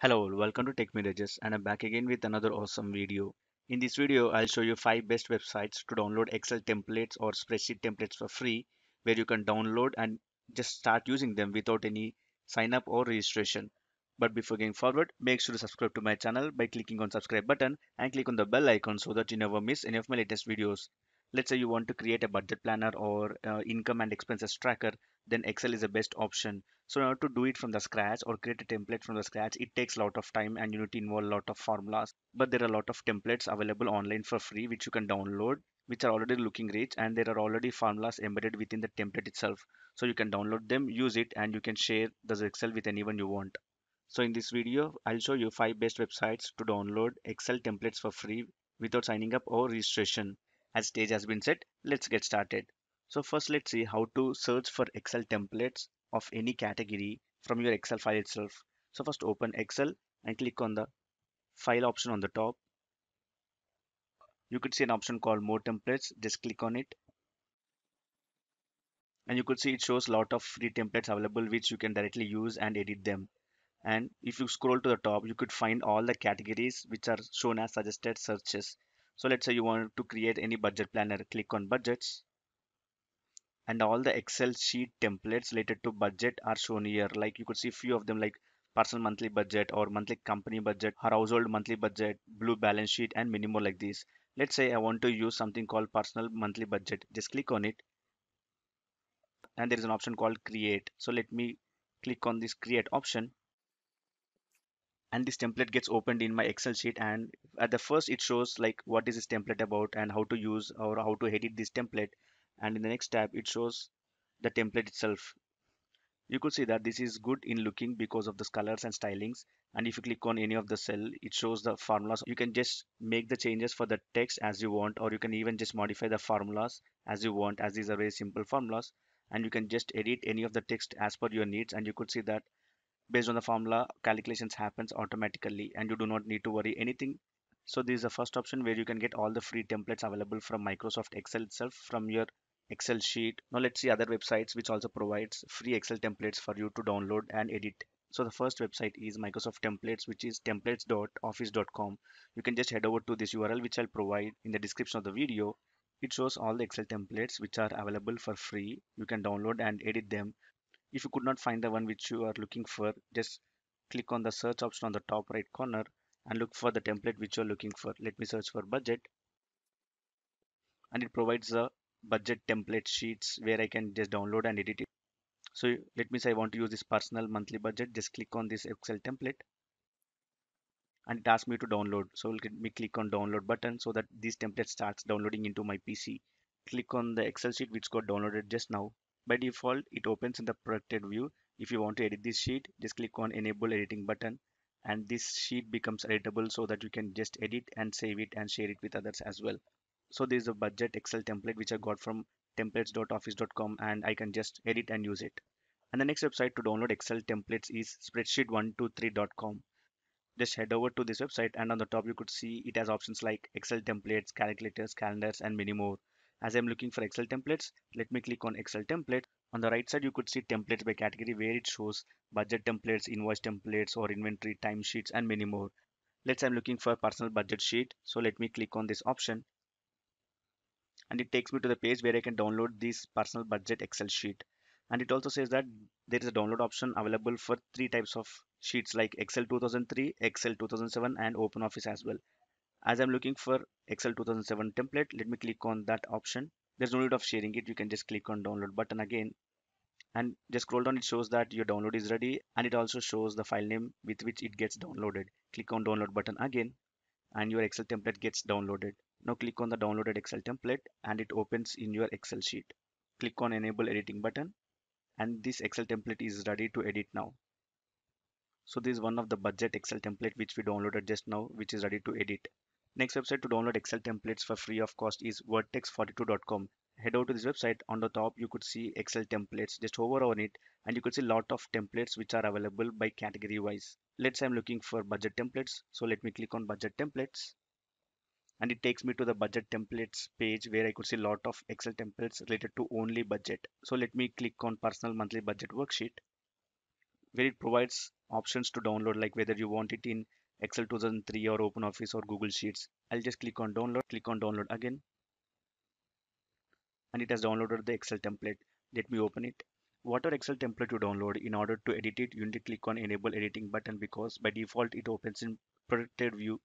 Hello all, welcome to Tech Mirages and I'm back again with another awesome video. In this video, I'll show you 5 best websites to download Excel templates or spreadsheet templates for free where you can download and just start using them without any sign up or registration. But before going forward, make sure to subscribe to my channel by clicking on subscribe button and click on the bell icon so that you never miss any of my latest videos. Let's say you want to create a budget planner or uh, income and expenses tracker then Excel is the best option. So now to do it from the scratch or create a template from the scratch, it takes a lot of time and you need to involve a lot of formulas. But there are a lot of templates available online for free, which you can download, which are already looking rich and there are already formulas embedded within the template itself. So you can download them, use it and you can share the Excel with anyone you want. So in this video, I'll show you 5 best websites to download Excel templates for free without signing up or registration. As stage has been set, let's get started. So first let's see how to search for Excel templates of any category from your Excel file itself. So first open Excel and click on the file option on the top. You could see an option called more templates. Just click on it. And you could see it shows lot of free templates available which you can directly use and edit them. And if you scroll to the top, you could find all the categories which are shown as suggested searches. So let's say you want to create any budget planner. Click on budgets and all the excel sheet templates related to budget are shown here like you could see few of them like personal monthly budget or monthly company budget or household monthly budget blue balance sheet and many more like this let's say i want to use something called personal monthly budget just click on it and there is an option called create so let me click on this create option and this template gets opened in my excel sheet and at the first it shows like what is this template about and how to use or how to edit this template and in the next tab it shows the template itself you could see that this is good in looking because of the colors and stylings and if you click on any of the cell it shows the formulas you can just make the changes for the text as you want or you can even just modify the formulas as you want as these are very simple formulas and you can just edit any of the text as per your needs and you could see that based on the formula calculations happens automatically and you do not need to worry anything so this is the first option where you can get all the free templates available from microsoft excel itself from your Excel sheet. Now let's see other websites which also provides free Excel templates for you to download and edit. So the first website is Microsoft Templates, which is templates.office.com. You can just head over to this URL, which I'll provide in the description of the video. It shows all the Excel templates which are available for free. You can download and edit them. If you could not find the one which you are looking for, just click on the search option on the top right corner and look for the template which you are looking for. Let me search for budget and it provides a budget template sheets where I can just download and edit it. So let me say I want to use this personal monthly budget. Just click on this Excel template and it asks me to download. So let me click on download button so that this template starts downloading into my PC. Click on the Excel sheet which got downloaded just now. By default, it opens in the protected view. If you want to edit this sheet, just click on enable editing button and this sheet becomes editable so that you can just edit and save it and share it with others as well so there is a budget excel template which i got from templates.office.com and i can just edit and use it and the next website to download excel templates is spreadsheet123.com just head over to this website and on the top you could see it has options like excel templates calculators calendars and many more as i'm looking for excel templates let me click on excel template on the right side you could see templates by category where it shows budget templates invoice templates or inventory timesheets and many more let's i'm looking for a personal budget sheet so let me click on this option and it takes me to the page where I can download this personal budget Excel sheet. And it also says that there is a download option available for three types of sheets like Excel 2003, Excel 2007 and OpenOffice as well. As I'm looking for Excel 2007 template, let me click on that option. There's no need of sharing it. You can just click on download button again and just scroll down. It shows that your download is ready and it also shows the file name with which it gets downloaded. Click on download button again and your Excel template gets downloaded. Now click on the downloaded Excel template and it opens in your Excel sheet. Click on enable editing button and this Excel template is ready to edit now. So this is one of the budget Excel template which we downloaded just now which is ready to edit. Next website to download Excel templates for free of cost is vertex42.com. Head over to this website. On the top, you could see Excel templates. Just hover on it and you could see lot of templates which are available by category wise. Let's say I'm looking for budget templates. So let me click on budget templates and it takes me to the budget templates page where I could see a lot of Excel templates related to only budget. So let me click on personal monthly budget worksheet where it provides options to download like whether you want it in Excel 2003 or OpenOffice or Google Sheets. I'll just click on download, click on download again and it has downloaded the Excel template. Let me open it. Whatever Excel template you download, in order to edit it, you need to click on enable editing button because by default it opens in protected view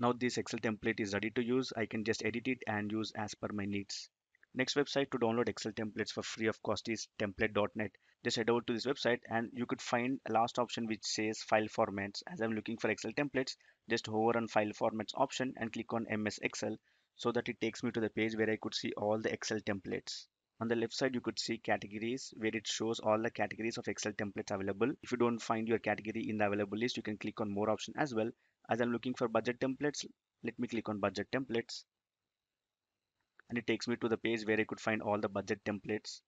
now this Excel template is ready to use. I can just edit it and use as per my needs. Next website to download Excel templates for free of cost is template.net. Just head over to this website and you could find last option which says file formats. As I'm looking for Excel templates, just hover on file formats option and click on MS Excel so that it takes me to the page where I could see all the Excel templates. On the left side, you could see categories where it shows all the categories of Excel templates available. If you don't find your category in the available list, you can click on more option as well as I'm looking for budget templates let me click on budget templates and it takes me to the page where I could find all the budget templates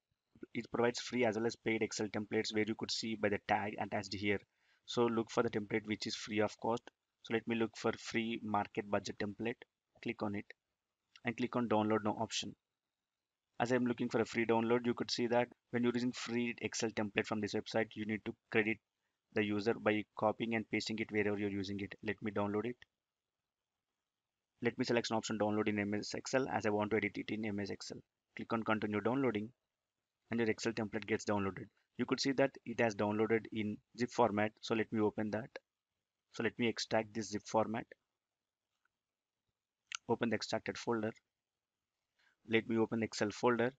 it provides free as well as paid excel templates where you could see by the tag attached here so look for the template which is free of cost so let me look for free market budget template click on it and click on download now option as i'm looking for a free download you could see that when you're using free excel template from this website you need to credit the user by copying and pasting it wherever you're using it. Let me download it. Let me select an option download in MS Excel as I want to edit it in MS Excel. Click on continue downloading and your Excel template gets downloaded. You could see that it has downloaded in zip format. So let me open that. So let me extract this zip format. Open the extracted folder. Let me open the Excel folder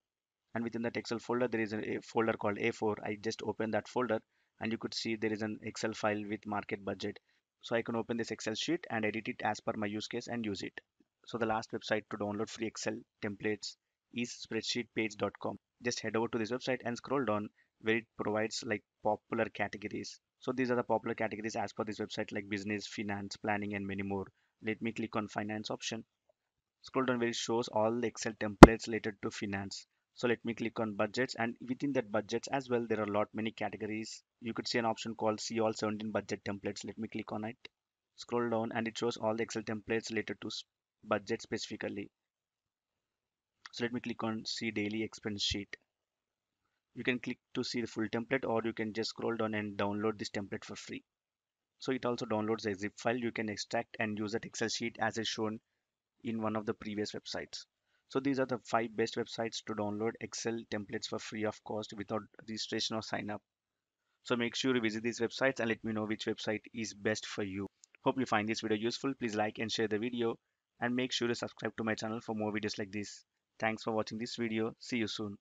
and within that Excel folder there is a folder called A4. I just open that folder and you could see there is an excel file with market budget so i can open this excel sheet and edit it as per my use case and use it so the last website to download free excel templates is spreadsheetpage.com just head over to this website and scroll down where it provides like popular categories so these are the popular categories as per this website like business finance planning and many more let me click on finance option scroll down where it shows all the excel templates related to finance so let me click on budgets and within that budgets as well there are a lot many categories you could see an option called see all 17 budget templates let me click on it scroll down and it shows all the excel templates related to budget specifically so let me click on see daily expense sheet you can click to see the full template or you can just scroll down and download this template for free so it also downloads a zip file you can extract and use that excel sheet as is shown in one of the previous websites so these are the five best websites to download Excel templates for free of cost without registration or sign up. So make sure you visit these websites and let me know which website is best for you. Hope you find this video useful. Please like and share the video and make sure to subscribe to my channel for more videos like this. Thanks for watching this video. See you soon.